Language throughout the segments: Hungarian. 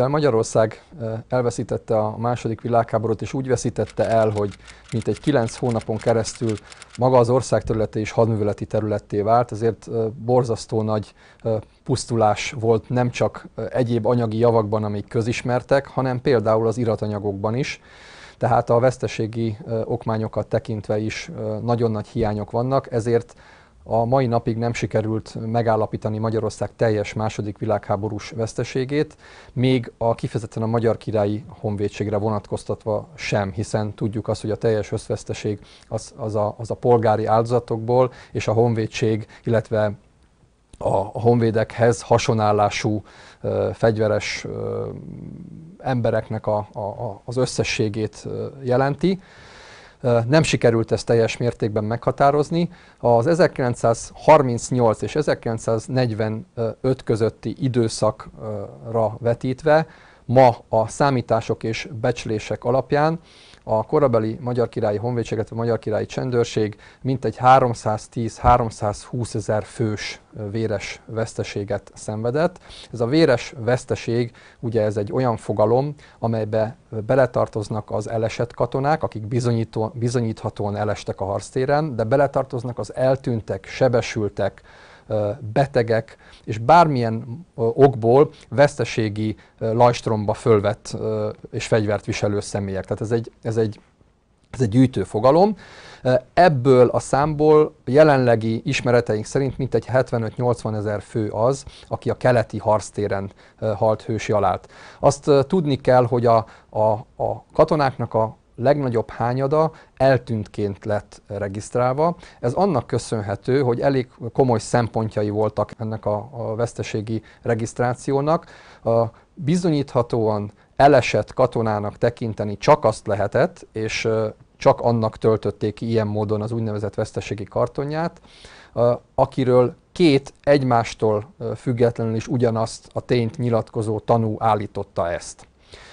mivel Magyarország elveszítette a második világháborút, és úgy veszítette el, hogy mint egy kilenc hónapon keresztül maga az ország területe is hadműveleti területté vált, ezért borzasztó nagy pusztulás volt nem csak egyéb anyagi javakban, amik közismertek, hanem például az iratanyagokban is tehát a veszteségi okmányokat tekintve is nagyon nagy hiányok vannak, ezért a mai napig nem sikerült megállapítani Magyarország teljes második világháborús veszteségét, még a kifejezetten a Magyar Királyi Honvédségre vonatkoztatva sem, hiszen tudjuk azt, hogy a teljes összveszteség az, az, a, az a polgári áldozatokból és a honvédség, illetve a honvédekhez hasonállású ö, fegyveres ö, embereknek a, a, az összességét jelenti nem sikerült ezt teljes mértékben meghatározni. Az 1938 és 1945 közötti időszakra vetítve ma a számítások és becslések alapján a korabeli magyar királyi honvédséget, a magyar királyi csendőrség mintegy 310-320 ezer fős véres veszteséget szenvedett. Ez a véres veszteség, ugye ez egy olyan fogalom, amelybe beletartoznak az elesett katonák, akik bizonyító, bizonyíthatóan elestek a harctéren, de beletartoznak az eltűntek, sebesültek, betegek, és bármilyen okból veszteségi lajstromba fölvett és fegyvert viselő személyek. Tehát ez egy, ez egy ez egy gyűjtő fogalom. Ebből a számból jelenlegi ismereteink szerint mintegy 75-80 ezer fő az, aki a keleti harctéren halt hősi alált. Azt tudni kell, hogy a, a, a katonáknak a legnagyobb hányada eltűntként lett regisztrálva. Ez annak köszönhető, hogy elég komoly szempontjai voltak ennek a, a veszteségi regisztrációnak. A bizonyíthatóan elesett katonának tekinteni csak azt lehetett, és csak annak töltötték ki ilyen módon az úgynevezett veszteségi kartonját, akiről két egymástól függetlenül is ugyanazt a tényt nyilatkozó tanú állította ezt.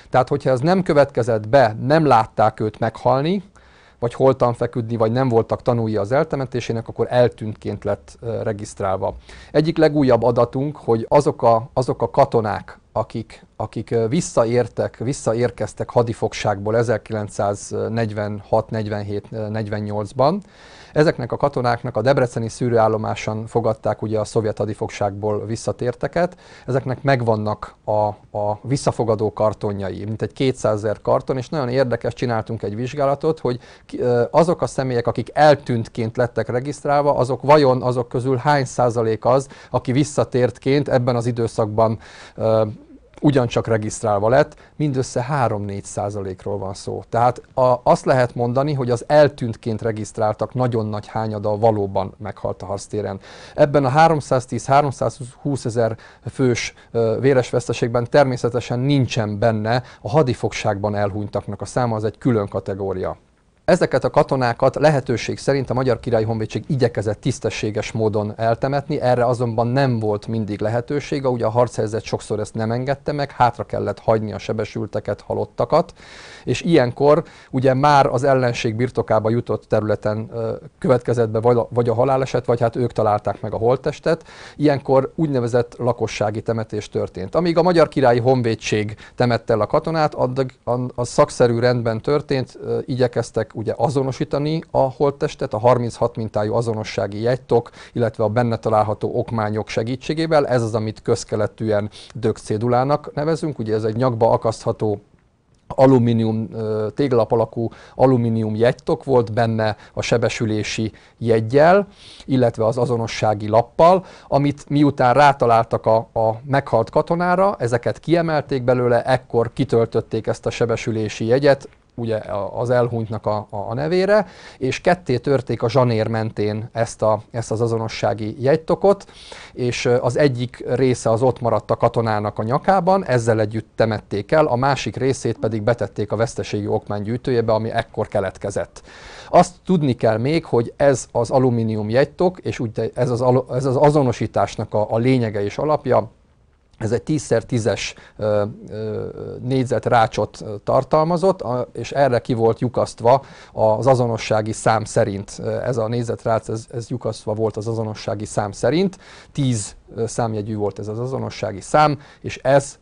Tehát, hogyha ez nem következett be, nem látták őt meghalni, vagy holtan feküdni, vagy nem voltak tanúi az eltemetésének, akkor eltűntként lett regisztrálva. Egyik legújabb adatunk, hogy azok a, azok a katonák, akik akik visszaértek, visszaérkeztek hadifogságból 1946, 47, 48-ban. Ezeknek a katonáknak a debreceni szűrőállomáson fogadták ugye a szovjet hadifogságból visszatérteket. Ezeknek megvannak a, a visszafogadó kartonjai, mint egy 200 ezer karton, és nagyon érdekes, csináltunk egy vizsgálatot, hogy azok a személyek, akik eltűntként lettek regisztrálva, azok vajon azok közül hány százalék az, aki visszatértként ebben az időszakban ugyancsak regisztrálva lett, mindössze 3-4 százalékról van szó. Tehát a, azt lehet mondani, hogy az eltűntként regisztráltak nagyon nagy hányada valóban meghalt a harctéren. Ebben a 310-320 ezer fős véres veszteségben természetesen nincsen benne a hadifogságban elhunytaknak a száma, az egy külön kategória. Ezeket a katonákat lehetőség szerint a Magyar Király Honvédség igyekezett tisztességes módon eltemetni, erre azonban nem volt mindig lehetősége, ugye a harchelyzet sokszor ezt nem engedte meg, hátra kellett hagyni a sebesülteket, halottakat, és ilyenkor ugye már az ellenség birtokába jutott területen következett be vagy a, haláleset, vagy hát ők találták meg a holttestet, ilyenkor úgynevezett lakossági temetés történt. Amíg a Magyar Királyi Honvédség temette el a katonát, addig a szakszerű rendben történt, igyekeztek ugye azonosítani a holttestet, a 36 mintájú azonossági jegytok, illetve a benne található okmányok segítségével. Ez az, amit közkeletűen dögcédulának nevezünk, ugye ez egy nyakba akasztható alumínium téglalap alakú alumínium jegytok volt benne a sebesülési jegyel, illetve az azonossági lappal, amit miután rátaláltak a, a meghalt katonára, ezeket kiemelték belőle, ekkor kitöltötték ezt a sebesülési jegyet, ugye az elhunytnak a, a nevére, és ketté törték a zsanér mentén ezt, a, ezt az azonossági jegytokot, és az egyik része az ott maradt a katonának a nyakában, ezzel együtt temették el, a másik részét pedig betették a veszteségi okmánygyűjtőjébe, ami ekkor keletkezett. Azt tudni kell még, hogy ez az alumínium jegytok, és úgy ez az, ez az azonosításnak a, a lényege és alapja, ez egy 10x10-es négyzet rácsot tartalmazott, és erre ki volt lyukasztva az azonossági szám szerint. Ez a négyzetrác, ez, ez lyukasztva volt az azonossági szám szerint. 10 számjegyű volt ez az azonossági szám, és ez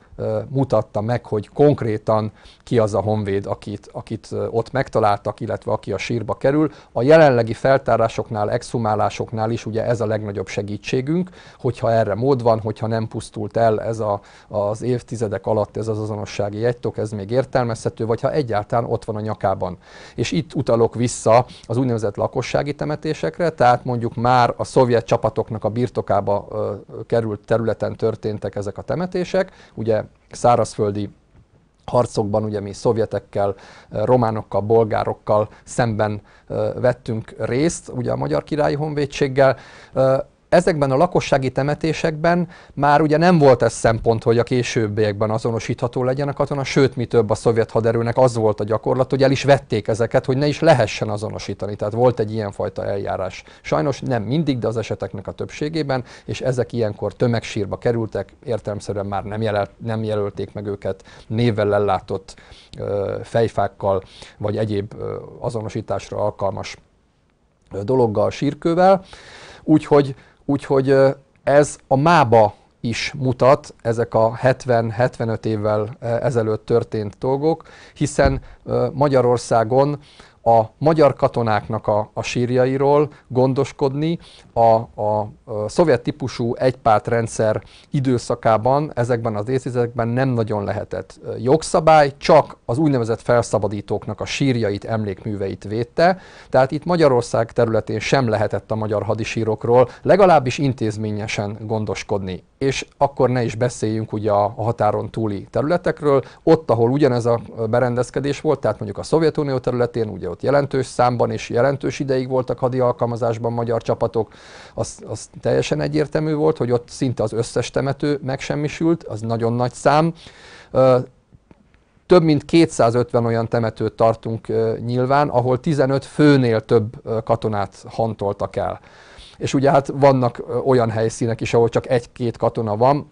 mutatta meg, hogy konkrétan ki az a honvéd, akit, akit ott megtaláltak, illetve aki a sírba kerül. A jelenlegi feltárásoknál, exhumálásoknál is ugye ez a legnagyobb segítségünk, hogyha erre mód van, hogyha nem pusztult el ez a, az évtizedek alatt ez az azonossági jegytok, ez még értelmezhető, vagy ha egyáltalán ott van a nyakában. És itt utalok vissza az úgynevezett lakossági temetésekre, tehát mondjuk már a szovjet csapatoknak a birtokába került területen történtek ezek a temetések, ugye szárazföldi harcokban, ugye mi szovjetekkel, románokkal, bolgárokkal szemben vettünk részt, ugye a Magyar Királyi Honvédséggel ezekben a lakossági temetésekben már ugye nem volt ez szempont, hogy a későbbiekben azonosítható legyen a katona, sőt, mi több a szovjet haderőnek az volt a gyakorlat, hogy el is vették ezeket, hogy ne is lehessen azonosítani. Tehát volt egy ilyenfajta eljárás. Sajnos nem mindig, de az eseteknek a többségében, és ezek ilyenkor tömegsírba kerültek, értelemszerűen már nem, jelelt, nem jelölték meg őket névvel ellátott ö, fejfákkal, vagy egyéb ö, azonosításra alkalmas ö, dologgal, sírkővel. Úgyhogy Úgyhogy ez a mába is mutat ezek a 70-75 évvel ezelőtt történt dolgok, hiszen Magyarországon a magyar katonáknak a, a sírjairól gondoskodni a, a, a szovjet típusú egypártrendszer időszakában, ezekben az évtizedekben nem nagyon lehetett jogszabály, csak az úgynevezett felszabadítóknak a sírjait, emlékműveit védte, tehát itt Magyarország területén sem lehetett a magyar hadisírokról legalábbis intézményesen gondoskodni. És akkor ne is beszéljünk ugye a határon túli területekről, ott, ahol ugyanez a berendezkedés volt, tehát mondjuk a Szovjetunió területén, ugye ott jelentős számban és jelentős ideig voltak hadi alkalmazásban magyar csapatok, az, az teljesen egyértelmű volt, hogy ott szinte az összes temető megsemmisült, az nagyon nagy szám. Több mint 250 olyan temetőt tartunk nyilván, ahol 15 főnél több katonát hantoltak el. És ugye hát vannak olyan helyszínek is, ahol csak egy-két katona van,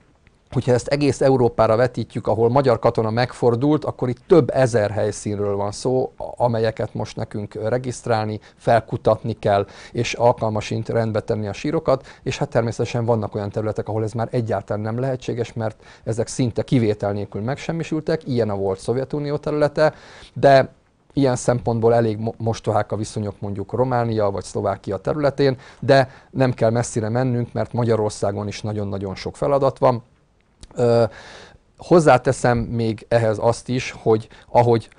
hogyha ezt egész Európára vetítjük, ahol magyar katona megfordult, akkor itt több ezer helyszínről van szó, amelyeket most nekünk regisztrálni, felkutatni kell, és alkalmasint rendbe tenni a sírokat, és hát természetesen vannak olyan területek, ahol ez már egyáltalán nem lehetséges, mert ezek szinte kivétel nélkül megsemmisültek, ilyen a volt Szovjetunió területe, de ilyen szempontból elég mostohák a viszonyok mondjuk Románia vagy Szlovákia területén, de nem kell messzire mennünk, mert Magyarországon is nagyon-nagyon sok feladat van Hozzáteszem még ehhez azt is, hogy ahogy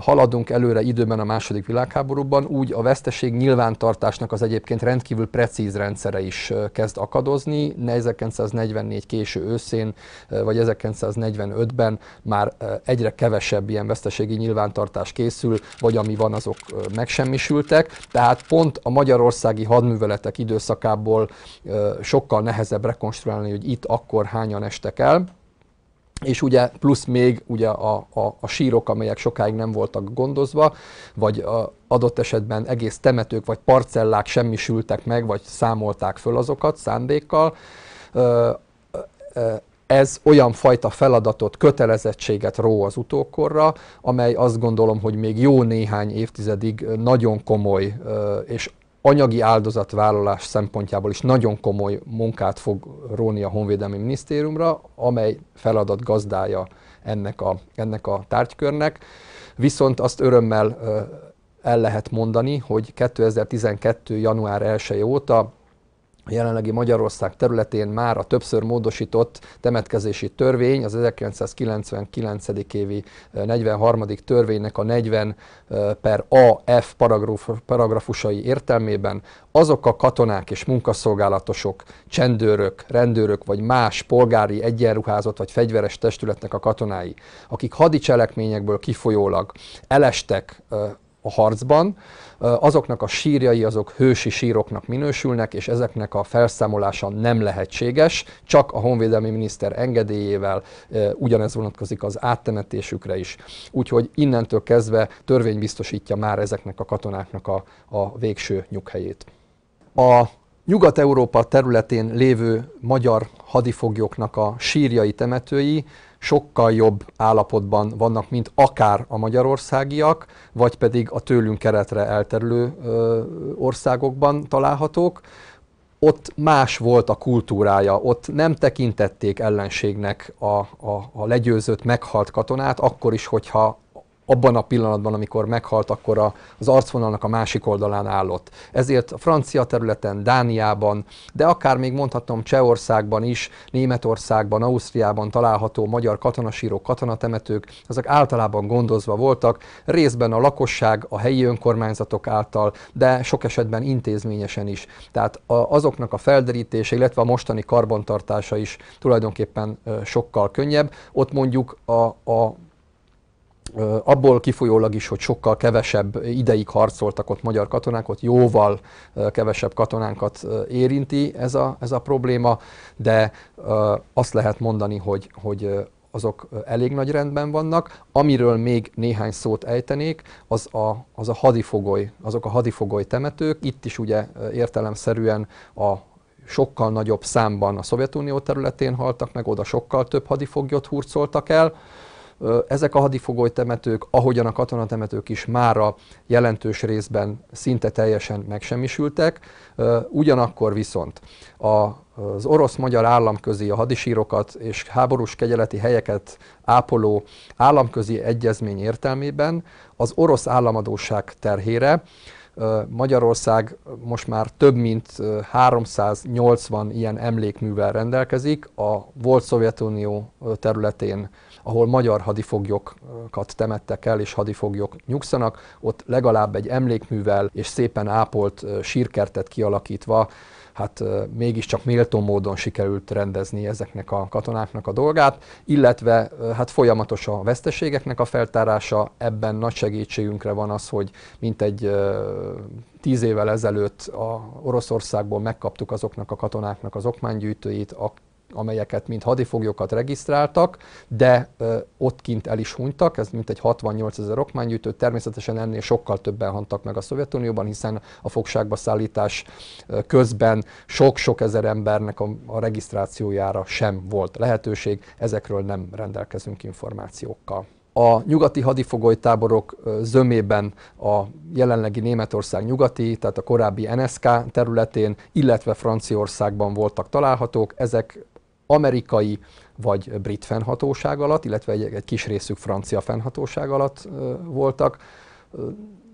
haladunk előre időben a második világháborúban, úgy a veszteség nyilvántartásnak az egyébként rendkívül precíz rendszere is kezd akadozni. 1944 késő őszén, vagy 1945-ben már egyre kevesebb ilyen veszteségi nyilvántartás készül, vagy ami van, azok megsemmisültek. Tehát pont a magyarországi hadműveletek időszakából sokkal nehezebb rekonstruálni, hogy itt akkor hányan estek el és ugye plusz még ugye a, a, a sírok, amelyek sokáig nem voltak gondozva, vagy a, adott esetben egész temetők vagy parcellák semmisültek meg, vagy számolták föl azokat szándékkal. Ez olyan fajta feladatot, kötelezettséget ró az utókorra, amely azt gondolom, hogy még jó néhány évtizedig nagyon komoly és anyagi áldozatvállalás szempontjából is nagyon komoly munkát fog róni a Honvédelmi Minisztériumra, amely feladat gazdája ennek a, ennek a tárgykörnek. Viszont azt örömmel el lehet mondani, hogy 2012. január 1 óta a jelenlegi Magyarország területén már a többször módosított temetkezési törvény, az 1999. évi 43. Eh, törvénynek a 40 eh, per AF paragrafusai értelmében azok a katonák és munkaszolgálatosok, csendőrök, rendőrök vagy más polgári egyenruházott vagy fegyveres testületnek a katonái, akik hadi cselekményekből kifolyólag elestek eh, a harcban, azoknak a sírjai azok hősi síroknak minősülnek, és ezeknek a felszámolása nem lehetséges, csak a honvédelmi miniszter engedélyével ugyanez vonatkozik az áttemetésükre is. Úgyhogy innentől kezdve törvény biztosítja már ezeknek a katonáknak a, a végső nyughelyét. A Nyugat-Európa területén lévő magyar hadifoglyoknak a sírjai temetői sokkal jobb állapotban vannak, mint akár a magyarországiak, vagy pedig a tőlünk keretre elterülő ö, országokban találhatók. Ott más volt a kultúrája, ott nem tekintették ellenségnek a, a, a legyőzött, meghalt katonát, akkor is, hogyha abban a pillanatban, amikor meghalt, akkor a, az arcvonalnak a másik oldalán állott. Ezért a francia területen, Dániában, de akár még mondhatom Csehországban is, Németországban, Ausztriában található magyar katonasírók, katonatemetők, ezek általában gondozva voltak, részben a lakosság, a helyi önkormányzatok által, de sok esetben intézményesen is. Tehát a, azoknak a felderítése, illetve a mostani karbantartása is tulajdonképpen sokkal könnyebb. Ott mondjuk a, a abból kifolyólag is, hogy sokkal kevesebb ideig harcoltak ott magyar katonák, ott jóval kevesebb katonánkat érinti ez a, ez a probléma, de azt lehet mondani, hogy, hogy azok elég nagy rendben vannak. Amiről még néhány szót ejtenék, az a, az a hadifogoly, azok a hadifogoly temetők. Itt is ugye értelemszerűen a sokkal nagyobb számban a Szovjetunió területén haltak meg, oda sokkal több hadifoglyot hurcoltak el ezek a hadifogoly temetők, ahogyan a katonatemetők is mára jelentős részben szinte teljesen megsemmisültek, ugyanakkor viszont a az orosz-magyar államközi a hadisírokat és háborús kegyeleti helyeket ápoló államközi egyezmény értelmében az orosz államadóság terhére Magyarország most már több mint 380 ilyen emlékművel rendelkezik a volt Szovjetunió területén, ahol magyar hadifoglyokat temettek el, és hadifoglyok nyugszanak, ott legalább egy emlékművel és szépen ápolt sírkertet kialakítva hát mégiscsak méltó módon sikerült rendezni ezeknek a katonáknak a dolgát, illetve hát folyamatos a veszteségeknek a feltárása, ebben nagy segítségünkre van az, hogy mint egy tíz évvel ezelőtt a Oroszországból megkaptuk azoknak a katonáknak az okmánygyűjtőit, amelyeket mint hadifoglyokat regisztráltak, de ö, ott kint el is hunytak, ez egy 68 ezer okmánygyűjtő, természetesen ennél sokkal többen hantak meg a Szovjetunióban, hiszen a fogságba szállítás közben sok-sok ezer embernek a, a regisztrációjára sem volt lehetőség, ezekről nem rendelkezünk információkkal a nyugati hadifogolytáborok zömében a jelenlegi Németország nyugati, tehát a korábbi NSK területén, illetve Franciaországban voltak találhatók. Ezek amerikai vagy brit fennhatóság alatt, illetve egy, egy kis részük francia fennhatóság alatt ö, voltak.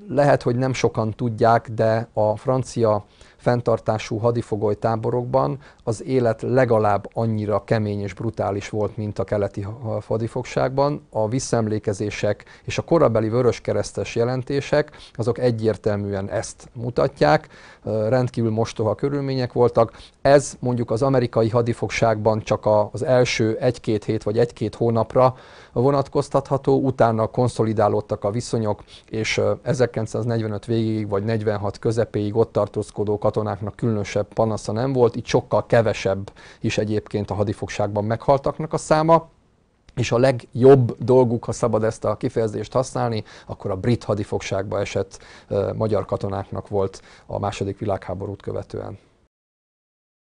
Lehet, hogy nem sokan tudják, de a francia fenntartású hadifogoly táborokban az élet legalább annyira kemény és brutális volt, mint a keleti hadifogságban. A visszaemlékezések és a korabeli vöröskeresztes jelentések azok egyértelműen ezt mutatják. Rendkívül mostoha körülmények voltak. Ez mondjuk az amerikai hadifogságban csak az első egy-két hét vagy egy-két hónapra vonatkoztatható, utána konszolidálódtak a viszonyok, és 1945 végéig vagy 46 közepéig ott tartózkodó katonáknak különösebb panasza nem volt, itt sokkal kevesebb is egyébként a hadifogságban meghaltaknak a száma és a legjobb dolguk, ha szabad ezt a kifejezést használni, akkor a brit hadifogságba esett uh, magyar katonáknak volt a második világháborút követően.